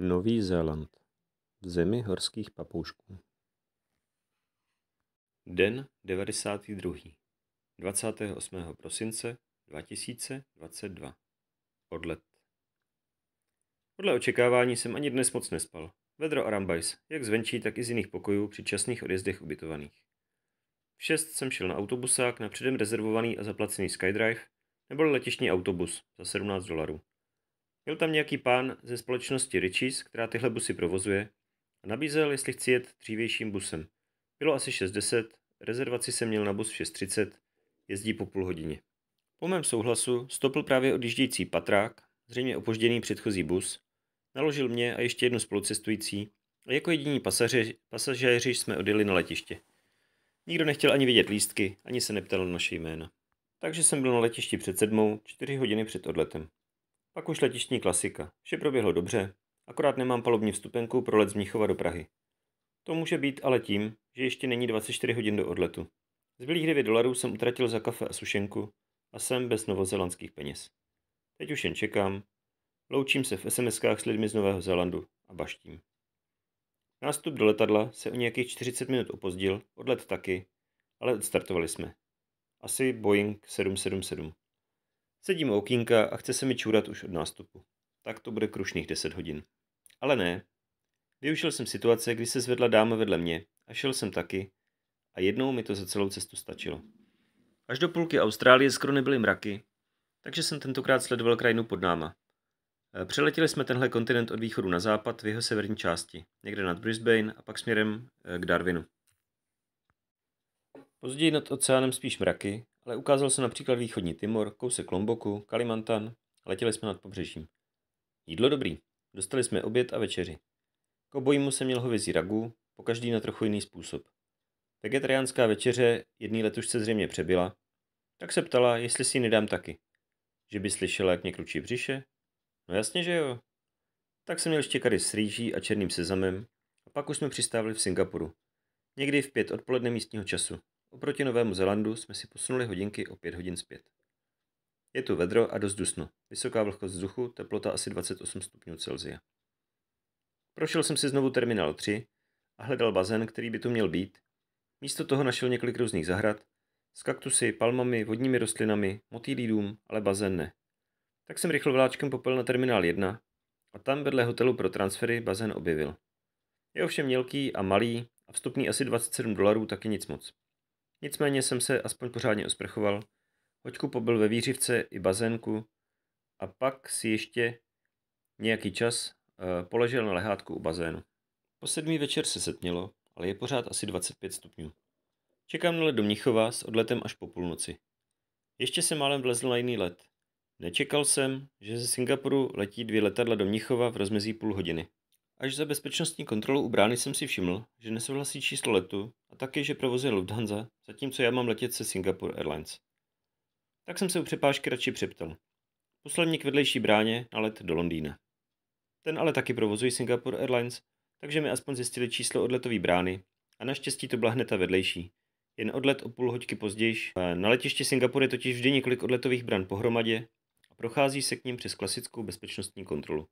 Nový Zéland v zemi horských papoušků. Den 92. 28. prosince 2022. Odlet. Podle očekávání jsem ani dnes moc nespal. Vedro a rambajs, jak zvenčí, tak i z jiných pokojů při časných odjezdech ubytovaných. V šest jsem šel na autobusák na předem rezervovaný a zaplacený Skydrive nebo letišní autobus za 17 dolarů. Byl tam nějaký pán ze společnosti Richies, která tyhle busy provozuje, a nabízel, jestli chci jet dřívějším busem. Bylo asi 6.10, rezervaci jsem měl na bus 6.30, jezdí po půl hodině. Po mém souhlasu stopl právě odjíždějící patrák, zřejmě opožděný předchozí bus, naložil mě a ještě jednu spolucestující a jako jediní pasaři pasažéři jsme odjeli na letiště. Nikdo nechtěl ani vidět lístky, ani se neptal na naše jména. Takže jsem byl na letišti před sedmou, čtyři hodiny před odletem. Pak už letištní klasika. Vše proběhlo dobře, akorát nemám palubní vstupenku pro let z Mnichova do Prahy. To může být ale tím, že ještě není 24 hodin do odletu. Zbylých 9 dolarů jsem utratil za kafe a sušenku a jsem bez novozelandských peněz. Teď už jen čekám, loučím se v SMS s lidmi z Nového Zélandu a baštím. Nástup do letadla se o nějakých 40 minut opozdil, odlet taky, ale odstartovali jsme. Asi Boeing 777. Sedím u okýnka a chce se mi čůrat už od nástupu. Tak to bude krušných 10 hodin. Ale ne. Využil jsem situace, kdy se zvedla dáma vedle mě a šel jsem taky a jednou mi to za celou cestu stačilo. Až do půlky Austrálie skoro nebyly mraky, takže jsem tentokrát sledoval krajinu pod náma. Eh, přeletěli jsme tenhle kontinent od východu na západ v jeho severní části, někde nad Brisbane a pak směrem eh, k Darwinu. Později nad oceánem spíš mraky ale ukázal se například východní Timor, kousek Lomboku, Kalimantan, letěli jsme nad pobřežím. Jídlo dobrý, dostali jsme oběd a večeři. K obojímu jsem měl hovězí ragu, po každý na trochu jiný způsob. Vegetariánská večeře jedný letušce zřejmě přebyla, tak se ptala, jestli si ji nedám taky. Že by slyšela, jak mě kručí břiše? No jasně, že jo. Tak jsem měl štěkary s rýží a černým sezamem a pak už jsme přistávali v Singapuru. Někdy v pět odpoledne místního času. Oproti Novému Zelandu jsme si posunuli hodinky o 5 hodin zpět. Je tu vedro a dost dusno. Vysoká vlhkost vzduchu, teplota asi 28 stupňů Celsia. Prošel jsem si znovu terminál 3 a hledal bazén, který by tu měl být. Místo toho našel několik různých zahrad s kaktusy, palmami, vodními rostlinami, motýlí dům, ale bazén ne. Tak jsem rychle vláčkem popel na terminál 1 a tam vedle hotelu pro transfery bazén objevil. Je ovšem mělký a malý a vstupní asi 27 dolarů taky nic moc. Nicméně jsem se aspoň pořádně osprchoval, hoďku pobyl ve výřivce i bazénku a pak si ještě nějaký čas eh, poležel na lehátku u bazénu. Po sedmý večer se setmělo, ale je pořád asi 25 stupňů. Čekám na let do Mnichova s odletem až po půlnoci. Ještě jsem málem vlezl na jiný let. Nečekal jsem, že ze Singapuru letí dvě letadla do Mnichova v rozmezí půl hodiny. Až za bezpečnostní kontrolu u brány jsem si všiml, že nesouhlasí číslo letu a taky, že provozuje Lufthansa, zatímco já mám letět se Singapore Airlines. Tak jsem se u přepážky radši přeptal. Poslal mě k vedlejší bráně na let do Londýna. Ten ale taky provozuje Singapore Airlines, takže mi aspoň zjistili číslo odletové brány a naštěstí to byla hned ta vedlejší. Jen odlet o půl hoďky později. Na letišti Singapuru je totiž vždy několik odletových bran pohromadě a prochází se k ním přes klasickou bezpečnostní kontrolu.